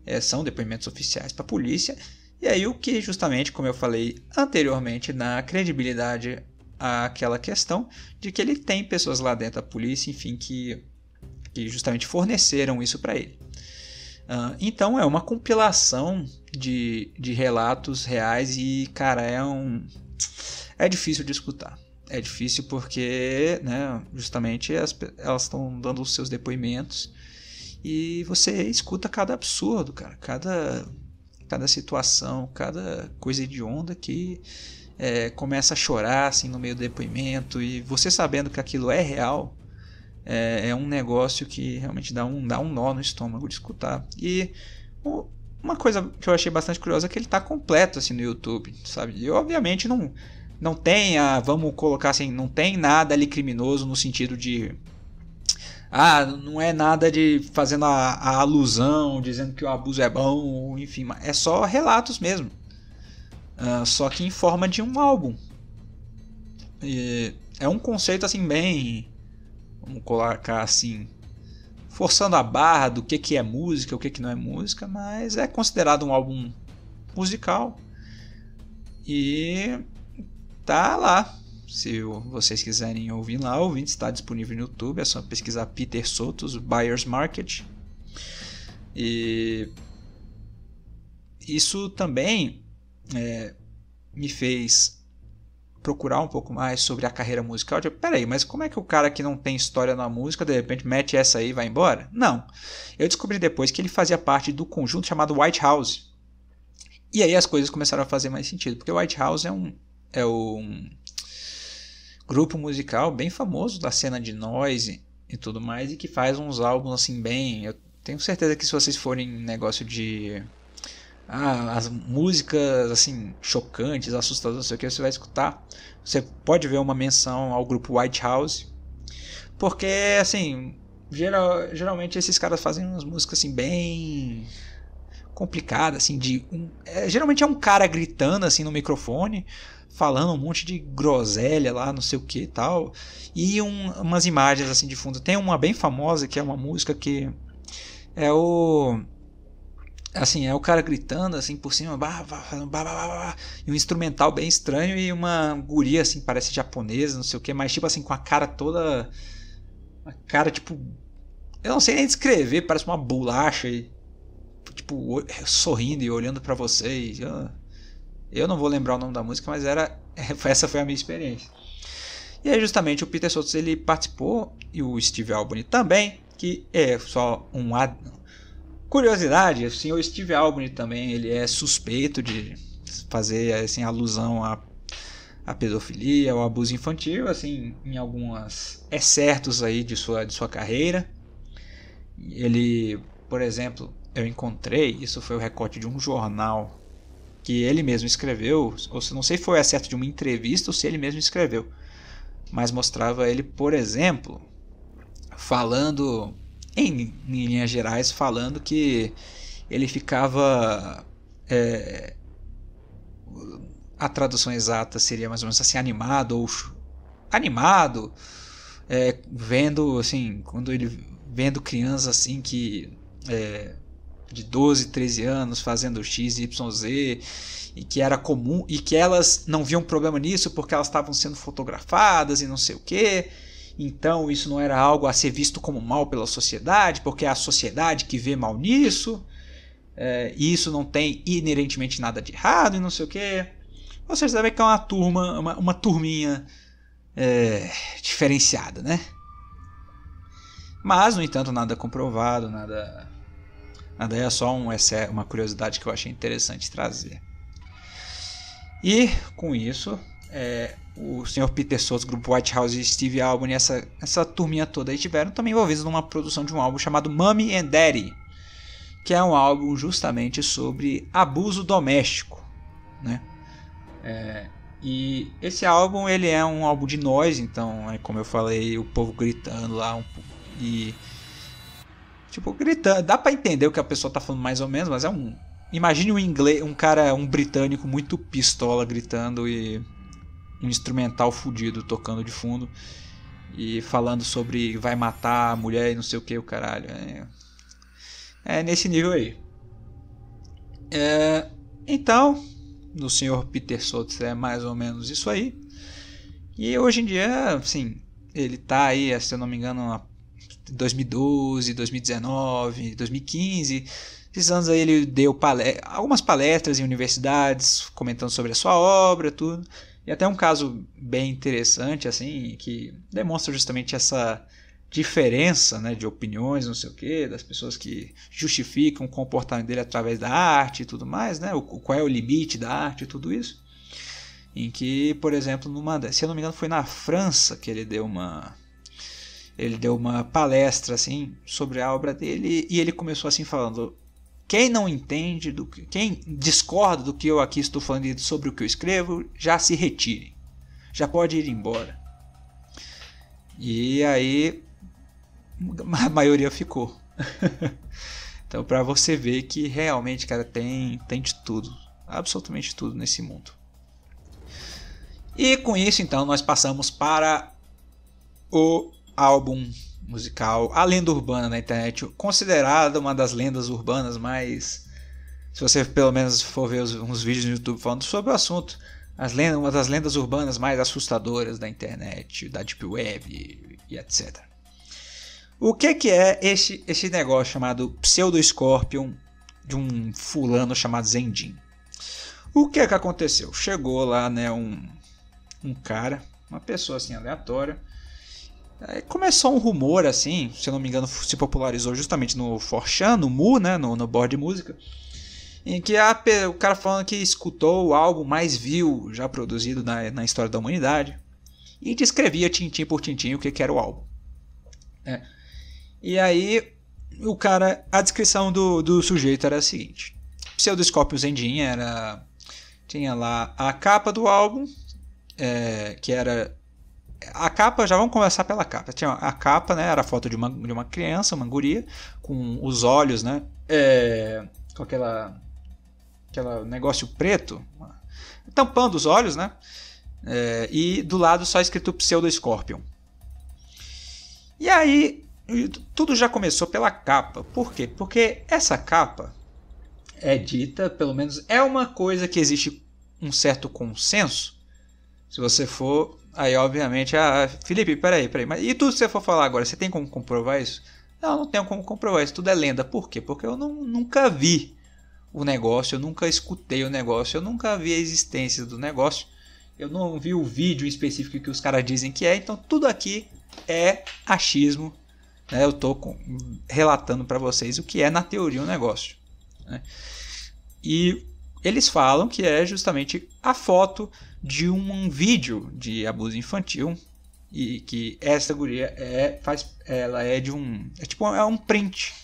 é, são depoimentos oficiais para a polícia, e aí o que justamente, como eu falei anteriormente, na credibilidade àquela questão de que ele tem pessoas lá dentro, a polícia, enfim, que, que justamente forneceram isso para ele. Uh, então é uma compilação de, de relatos reais e, cara, é um. É difícil de escutar. É difícil porque, né, justamente as, elas estão dando os seus depoimentos e você escuta cada absurdo, cara, cada, cada situação, cada coisa de onda que é, começa a chorar assim no meio do depoimento e você sabendo que aquilo é real é, é um negócio que realmente dá um, dá um nó no estômago de escutar e o, uma coisa que eu achei bastante curiosa é que ele está completo assim no YouTube sabe e obviamente não não tem a vamos colocar assim não tem nada ali criminoso no sentido de ah, não é nada de fazendo a, a alusão, dizendo que o abuso é bom, enfim, é só relatos mesmo ah, só que em forma de um álbum. E é um conceito assim bem, vamos colocar assim, forçando a barra do que, que é música, o que, que não é música, mas é considerado um álbum musical e tá lá. Se vocês quiserem ouvir lá, o vídeo está disponível no YouTube, é só pesquisar Peter Sotos, Buyers Market. E isso também é, me fez procurar um pouco mais sobre a carreira musical. Tipo, peraí, mas como é que o cara que não tem história na música, de repente, mete essa aí e vai embora? Não. Eu descobri depois que ele fazia parte do conjunto chamado White House. E aí as coisas começaram a fazer mais sentido, porque o White House é um, é um grupo musical bem famoso da cena de noise e tudo mais, e que faz uns álbuns assim bem. Eu tenho certeza que se vocês forem negócio de ah, as músicas assim chocantes, assustadoras, não sei o que, você vai escutar. Você pode ver uma menção ao grupo White House, porque assim, geral, geralmente esses caras fazem umas músicas assim bem complicadas, assim de um, é, geralmente é um cara gritando assim no microfone, falando um monte de groselha lá, não sei o que e tal, e um, umas imagens assim de fundo. Tem uma bem famosa que é uma música que é o assim, é o cara gritando assim por cima, bah, bah, bah, bah, e um instrumental bem estranho e uma guria assim, parece japonesa, não sei o que, mas tipo assim, com a cara toda. a cara tipo. Eu não sei nem descrever, parece uma bolacha aí Tipo, sorrindo e olhando para vocês. Ah, eu, não vou lembrar o nome da música, mas era essa foi a minha experiência. E é justamente o Peter Sotos ele participou e o Steve Albini também, que é só um ad, Curiosidade, assim, o Steve Albini também, ele é suspeito de fazer assim alusão a a pedofilia, o abuso infantil, assim, em algumas excertos é aí de sua de sua carreira. Ele, por exemplo, eu encontrei, isso foi o recorte de um jornal que ele mesmo escreveu, ou se não sei se foi excerto de uma entrevista ou se ele mesmo escreveu, mas mostrava ele, por exemplo, falando em, em linhas gerais, falando que ele ficava. É, a tradução exata seria mais ou menos assim: animado ou animado, é, vendo, assim, quando ele vendo crianças assim que. É, de 12, 13 anos fazendo X, Y, Z e que era comum e que elas não viam problema nisso porque elas estavam sendo fotografadas e não sei o que. Então isso não era algo a ser visto como mal pela sociedade, porque é a sociedade que vê mal nisso, é, e isso não tem inerentemente nada de errado e não sei o quê. Vocês sabem que é uma turma, uma, uma turminha é, diferenciada, né? Mas, no entanto, nada comprovado, nada. Nada é só um, uma curiosidade que eu achei interessante trazer. E com isso, é, o Sr. Peter Sotos, Grupo White House e Steve Albini, essa, essa turminha toda aí tiveram também envolvidos numa produção de um álbum chamado Mummy and Daddy, que é um álbum justamente sobre abuso doméstico, né? É, e esse álbum ele é um álbum de noise, então é como eu falei, o povo gritando lá um, e tipo gritando, dá para entender o que a pessoa tá falando mais ou menos, mas é um imagine um inglês, um cara, um britânico muito pistola gritando e um instrumental fudido tocando de fundo e falando sobre vai matar a mulher e não sei o que o caralho. É, é nesse nível aí. É, então, no senhor Peter Sotos é mais ou menos isso aí. E hoje em dia, assim, ele tá aí, é, se eu não me engano, 2012, 2019, 2015. Esses anos aí ele deu algumas palestras em universidades, comentando sobre a sua obra, tudo. E até um caso bem interessante, assim, que demonstra justamente essa diferença né, de opiniões, não sei o quê, das pessoas que justificam o comportamento dele através da arte e tudo mais, né? O, qual é o limite da arte e tudo isso. Em que, por exemplo, numa, se eu não me engano, foi na França que ele deu uma ele deu uma palestra assim sobre a obra dele e ele começou assim falando: quem não entende, do que, quem discorda do que eu aqui estou falando sobre o que eu escrevo, já se retire. Já pode ir embora. E aí a maioria ficou. então para você ver que realmente, cara, tem tem de tudo, absolutamente tudo nesse mundo. E com isso então nós passamos para o álbum musical A Lenda Urbana na internet, considerada uma das lendas urbanas mais se você pelo menos for ver uns vídeos no YouTube falando sobre o assunto, as lendas, uma das lendas urbanas mais assustadoras da internet, da deep web e, e etc. O que que é esse esse negócio chamado Pseudo Scorpion de um fulano chamado Zendin? O que é que aconteceu? Chegou lá, né, um um cara, uma pessoa assim aleatória, é, começou um rumor, assim, se eu não me engano, se popularizou justamente no Forchan, no Mu, né, no, no board de música, em que a, o cara falando que escutou o álbum mais vil já produzido na, na história da humanidade e descrevia tintim por tintim o que, que era o álbum. É. E aí, o cara, a descrição do, do sujeito era a seguinte: Pseudoscópio Zendin era. Tinha lá a capa do álbum, é, que era a capa, já vamos começar pela capa. Tinha a capa, né? Era a foto de uma, de uma criança, uma guria, com os olhos, né? É, com aquela. Aquela negócio preto, tampando os olhos, né? É, e do lado só escrito Pseudo Scorpion. E aí, tudo já começou pela capa. Por quê? Porque essa capa é dita, pelo menos é uma coisa que existe um certo consenso. Se você for Aí, obviamente, a. Ah, Felipe, peraí, peraí. Mas e tudo que você for falar agora, você tem como comprovar isso? Não, não tenho como comprovar isso. Tudo é lenda. Por quê? Porque eu não, nunca vi o negócio, eu nunca escutei o negócio, eu nunca vi a existência do negócio. Eu não vi o vídeo específico que os caras dizem que é, então tudo aqui é achismo. Né? Eu estou relatando para vocês o que é na teoria o um negócio. Né? E eles falam que é justamente a foto de um vídeo de abuso infantil e que essa guria é faz ela é de um é tipo é um print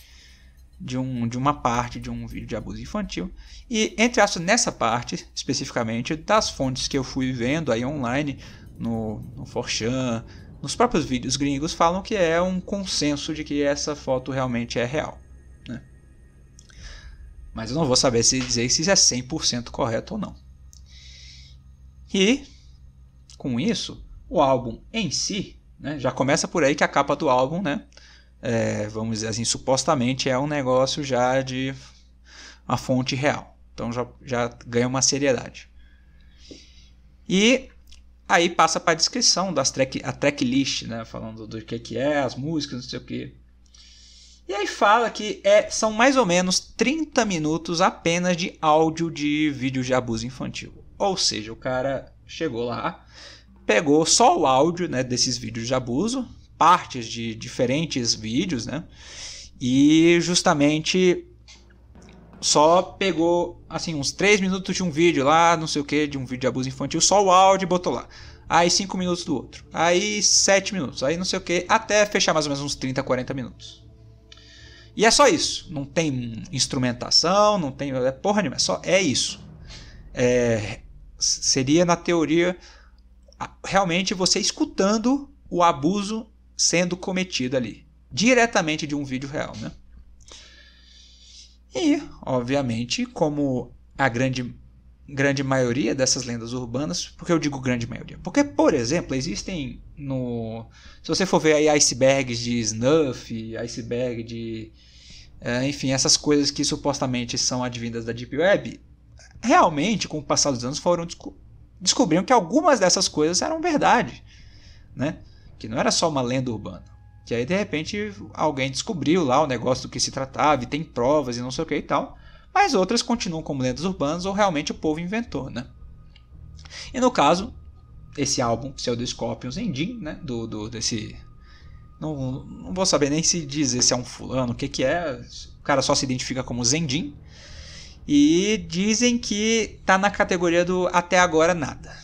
de, um, de uma parte de um vídeo de abuso infantil. E entre aspas, nessa parte, especificamente, das fontes que eu fui vendo aí online, no, no Forchan, nos próprios vídeos gringos, falam que é um consenso de que essa foto realmente é real mas eu não vou saber se dizer se isso é 100% correto ou não. E com isso, o álbum em si, né, já começa por aí que a capa do álbum, né, é, vamos dizer assim, supostamente é um negócio já de uma fonte real. Então já, já ganha uma seriedade. E aí passa para a descrição das track, a tracklist, né, falando do que, que é, as músicas, não sei o que. E aí fala que é, são mais ou menos 30 minutos apenas de áudio de vídeo de abuso infantil. Ou seja, o cara chegou lá, pegou só o áudio né, desses vídeos de abuso, partes de diferentes vídeos, né? E justamente só pegou assim uns 3 minutos de um vídeo lá, não sei o que, de um vídeo de abuso infantil, só o áudio e botou lá. Aí 5 minutos do outro. Aí 7 minutos. Aí não sei o que, até fechar mais ou menos uns 30, 40 minutos. E é só isso. Não tem instrumentação, não tem. É porra nenhuma, é só é isso. É, seria na teoria realmente você escutando o abuso sendo cometido ali, diretamente de um vídeo real, né? E, obviamente, como a grande grande maioria dessas lendas urbanas, porque eu digo grande maioria, porque por exemplo, existem no se você for ver aí icebergs de snuff, iceberg de é, enfim, essas coisas que supostamente são advindas da Deep Web, realmente, com o passar dos anos, foram desco descobriram que algumas dessas coisas eram verdade, né? Que não era só uma lenda urbana. Que aí, de repente, alguém descobriu lá o negócio do que se tratava e tem provas e não sei o que e tal. Mas outras continuam como lendas urbanas ou realmente o povo inventou, né? E no caso, esse álbum Pseudoscorpions Ending, né? Do, do, desse não, não vou saber nem se diz se é um fulano, o que, que é. O cara só se identifica como Zendin. E dizem que tá na categoria do até agora nada.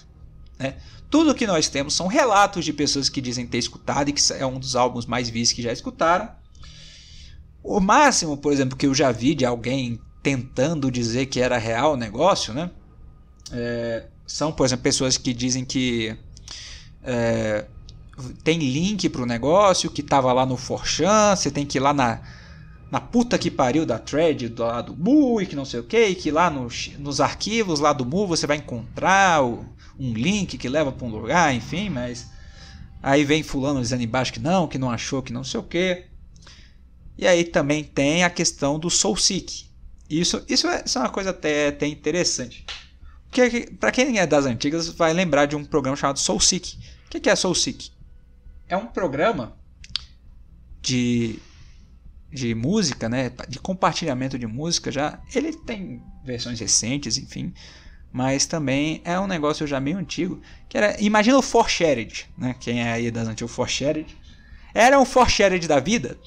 Né? Tudo que nós temos são relatos de pessoas que dizem ter escutado e que é um dos álbuns mais vistos que já escutaram. O máximo, por exemplo, que eu já vi de alguém tentando dizer que era real o negócio, né? É, são, por exemplo, pessoas que dizem que é, tem link pro negócio que tava lá no Forchan, você tem que ir lá na, na puta que pariu da thread do, lado do Mu e que não sei o que, que lá nos, nos arquivos lá do Mu você vai encontrar o, um link que leva para um lugar, enfim, mas aí vem fulano dizendo embaixo que não, que não achou, que não sei o que. E aí também tem a questão do SoulSeek. Isso, isso, é, isso é uma coisa até, até interessante. Porque para quem é das antigas vai lembrar de um programa chamado SoulSeek. O que é SoulSeek? é um programa de, de música, né? De compartilhamento de música já. Ele tem versões recentes, enfim. Mas também é um negócio já meio antigo. Que era. Imagina o For Shared, né? Quem é aí das antigas For Shared. Era um For Shared da vida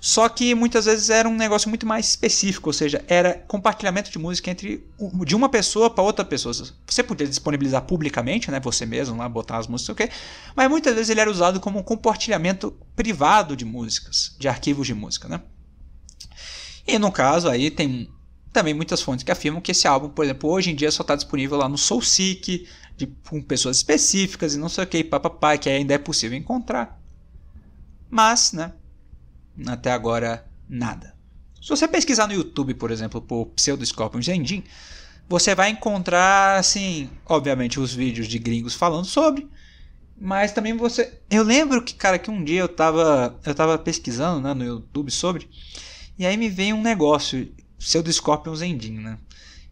só que muitas vezes era um negócio muito mais específico, ou seja, era compartilhamento de música entre de uma pessoa para outra pessoa. Você podia disponibilizar publicamente, né, você mesmo lá botar as músicas, ok? Mas muitas vezes ele era usado como um compartilhamento privado de músicas, de arquivos de música, né? E no caso aí tem também muitas fontes que afirmam que esse álbum, por exemplo, hoje em dia só está disponível lá no SoulSeek, de, com pessoas específicas e não sei o que, papapá, que ainda é possível encontrar. Mas, né, até agora nada. Se você pesquisar no YouTube, por exemplo, por Pseudo Scorpion você vai encontrar, assim, obviamente os vídeos de gringos falando sobre, mas também você. Eu lembro que, cara, que um dia eu tava, eu tava pesquisando né, no YouTube sobre, e aí me veio um negócio, Pseudo Scorpion né?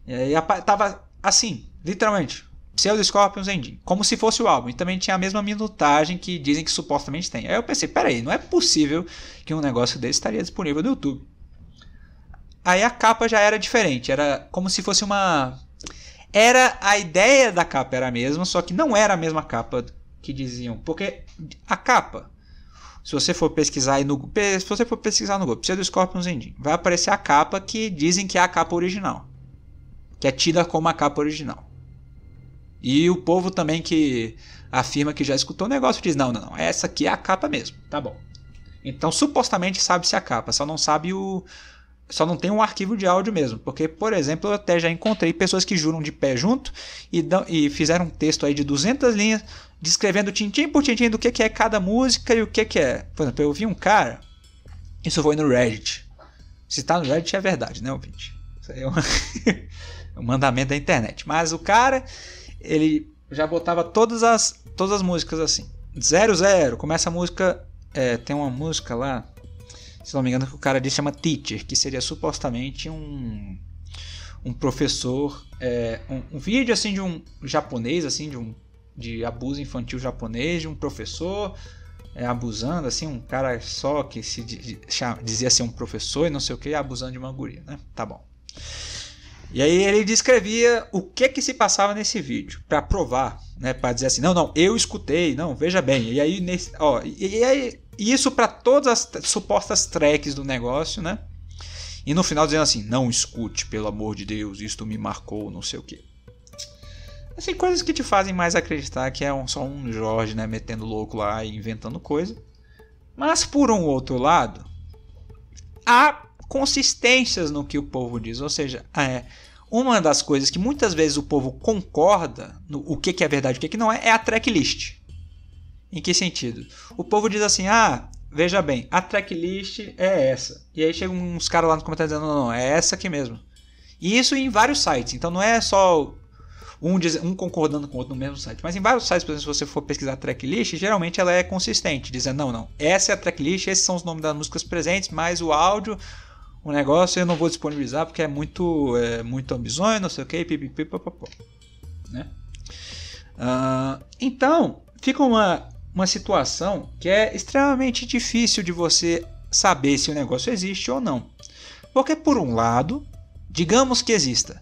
E aí tava assim, literalmente, seus Scorpions Ending, como se fosse o álbum, e também tinha a mesma minutagem que dizem que supostamente tem. Aí eu pensei, peraí, não é possível que um negócio desse estaria disponível no YouTube. Aí a capa já era diferente, era como se fosse uma. Era a ideia da capa era a mesma, só que não era a mesma capa que diziam, porque a capa se você for pesquisar aí no se você for pesquisar no Google, Pseudo Scorpions Ending, vai aparecer a capa que dizem que é a capa original, que é tida como a capa original. E o povo também que afirma que já escutou o negócio diz: não, não, não, essa aqui é a capa mesmo, tá bom. Então supostamente sabe-se a capa, só não sabe o. Só não tem um arquivo de áudio mesmo, porque, por exemplo, eu até já encontrei pessoas que juram de pé junto e, dão, e fizeram um texto aí de 200 linhas descrevendo tintim por tintim do que, que é cada música e o que, que é. Por exemplo, eu vi um cara, isso foi no Reddit. Se tá no Reddit é verdade, né, ouvinte? Isso aí é um, é mandamento da internet. Mas o cara ele já botava todas as, todas as músicas assim. 00, começa a música. É, tem uma música lá, se não me engano, que o cara diz chama Teacher, que seria supostamente um, um professor. É, um, um, vídeo assim de um japonês, assim, de um de abuso infantil japonês, de um professor é, abusando, assim, um cara só que se dizia ser um professor e não sei o que, abusando de uma guria, né? Tá bom. E aí ele descrevia o que que se passava nesse vídeo para provar, né, para dizer assim, não, não, eu escutei, não, veja bem. E aí, nesse, ó, e, e aí isso para todas as supostas tracks do negócio, né? E no final dizendo assim, não escute, pelo amor de Deus, isto me marcou, não sei o que. Assim, coisas que te fazem mais acreditar que é um, só um Jorge, né, metendo louco lá e inventando coisa. Mas por um outro lado, há consistências no que o povo diz. Ou seja, é, uma das coisas que muitas vezes o povo concorda no o que, que é verdade e o que, que não é, é a tracklist. Em que sentido? O povo diz assim: ah, veja bem, a tracklist é essa. E aí chegam uns caras lá nos comentários dizendo: não, não, é essa aqui mesmo. E isso em vários sites. Então não é só um, um, concordando com o outro no mesmo site. Mas em vários sites, por exemplo, se você for pesquisar tracklist, geralmente ela é consistente, dizendo, não, não, essa é a tracklist, esses são os nomes das músicas presentes, mais o áudio, um negócio eu não vou disponibilizar porque é muito, é, muito ambiçoso, não sei o que, pipipi, Né? Uh, então, fica uma, uma situação que é extremamente difícil de você saber se o negócio existe ou não. Porque, por um lado, digamos que exista,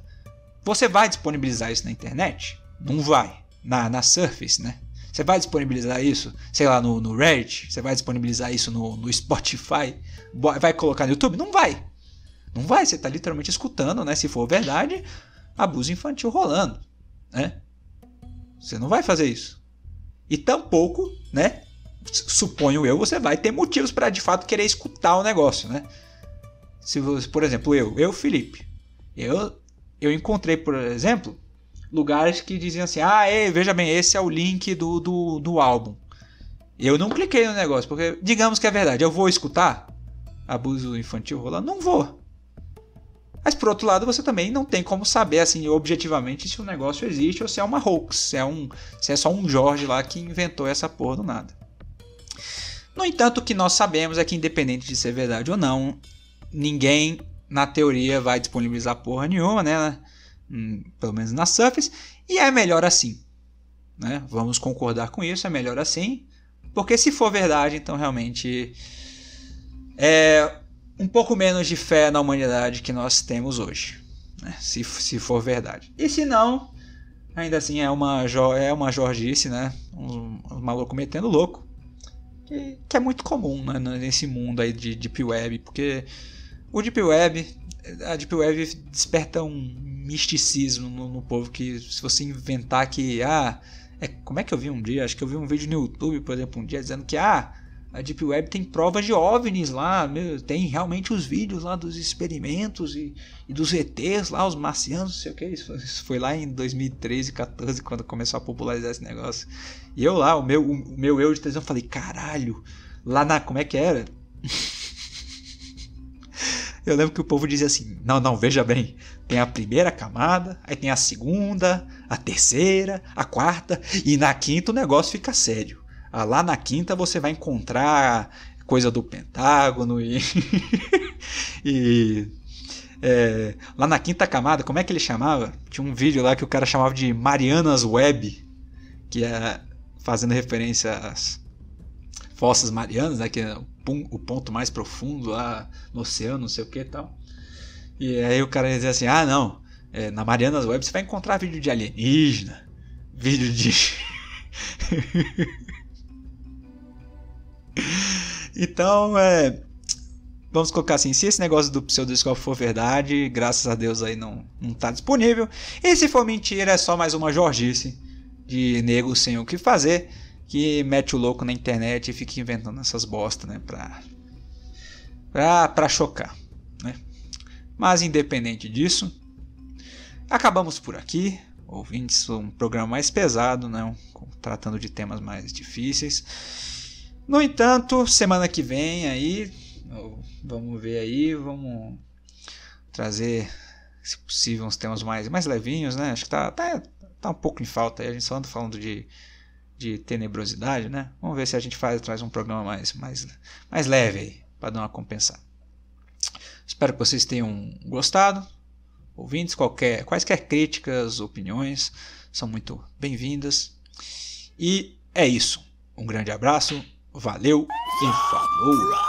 você vai disponibilizar isso na internet? Não vai. Na, na Surface, né? Você vai disponibilizar isso, sei lá, no, no Reddit? Você vai disponibilizar isso no, no Spotify? Vai colocar no YouTube? Não vai. Não vai, você está literalmente escutando, né? Se for verdade, abuso infantil rolando, né? Você não vai fazer isso. E tampouco, né? Suponho eu, você vai ter motivos para de fato querer escutar o negócio, né? Se você, por exemplo, eu, eu Felipe, eu eu encontrei, por exemplo, lugares que diziam assim: ah, ei, veja bem, esse é o link do, do, do álbum. Eu não cliquei no negócio, porque digamos que é verdade, eu vou escutar abuso infantil rolando? Não vou. Mas por outro lado, você também não tem como saber assim objetivamente se o um negócio existe ou se é uma hoax, se é, um, se é só um Jorge lá que inventou essa porra do nada. No entanto, o que nós sabemos é que, independente de ser verdade ou não, ninguém na teoria vai disponibilizar porra nenhuma, né? Hum, pelo menos na Surface, e é melhor assim. Né? Vamos concordar com isso, é melhor assim, porque se for verdade, então realmente é um pouco menos de fé na humanidade que nós temos hoje, né? se, se for verdade. E se não, ainda assim é uma, é uma Jorgice, né? Um, um maluco metendo louco, que, que é muito comum né? nesse mundo aí de Deep Web, porque o Deep Web, a Deep Web desperta um misticismo no, no, povo que se você inventar que ah é, como é que eu vi um dia acho que eu vi um vídeo no YouTube por exemplo um dia dizendo que ah a Deep Web tem provas de OVNIs lá, meu, tem realmente os vídeos lá dos experimentos e, e dos ETs lá, os marcianos, não sei o que. Isso, isso foi lá em 2013, 14, quando começou a popularizar esse negócio. E eu lá, o meu, o meu eu de tesão, falei, caralho, lá na. Como é que era? eu lembro que o povo dizia assim: não, não, veja bem, tem a primeira camada, aí tem a segunda, a terceira, a quarta, e na quinta o negócio fica sério. Ah, lá na quinta você vai encontrar coisa do Pentágono e. e é, lá na quinta camada, como é que ele chamava? Tinha um vídeo lá que o cara chamava de Marianas Web, que é fazendo referência às fossas marianas, né, que é o ponto mais profundo lá no oceano, não sei o que e tal. E aí o cara ia dizer assim: ah, não, é, na Marianas Web você vai encontrar vídeo de alienígena, vídeo de. então, é. Vamos colocar assim: se esse negócio do pseudoscópio for verdade, graças a Deus aí não, não tá disponível. E se for mentira, é só mais uma Jorgice de nego sem o que fazer que mete o louco na internet e fica inventando essas bosta, né? Pra, pra, pra chocar, né? Mas independente disso, acabamos por aqui. Ouvintes, um programa mais pesado, né? tratando de temas mais difíceis. No entanto, semana que vem aí, vamos ver aí, vamos trazer, se possível, uns temas mais, mais levinhos, né? Acho que tá, tá, tá um pouco em falta aí, a gente só anda falando de, de tenebrosidade, né? Vamos ver se a gente faz, traz um programa mais, mais, mais leve aí, para dar uma compensada. Espero que vocês tenham gostado. Ouvintes, qualquer, quaisquer críticas, opiniões são muito bem-vindas. E é isso. Um grande abraço, valeu e falou!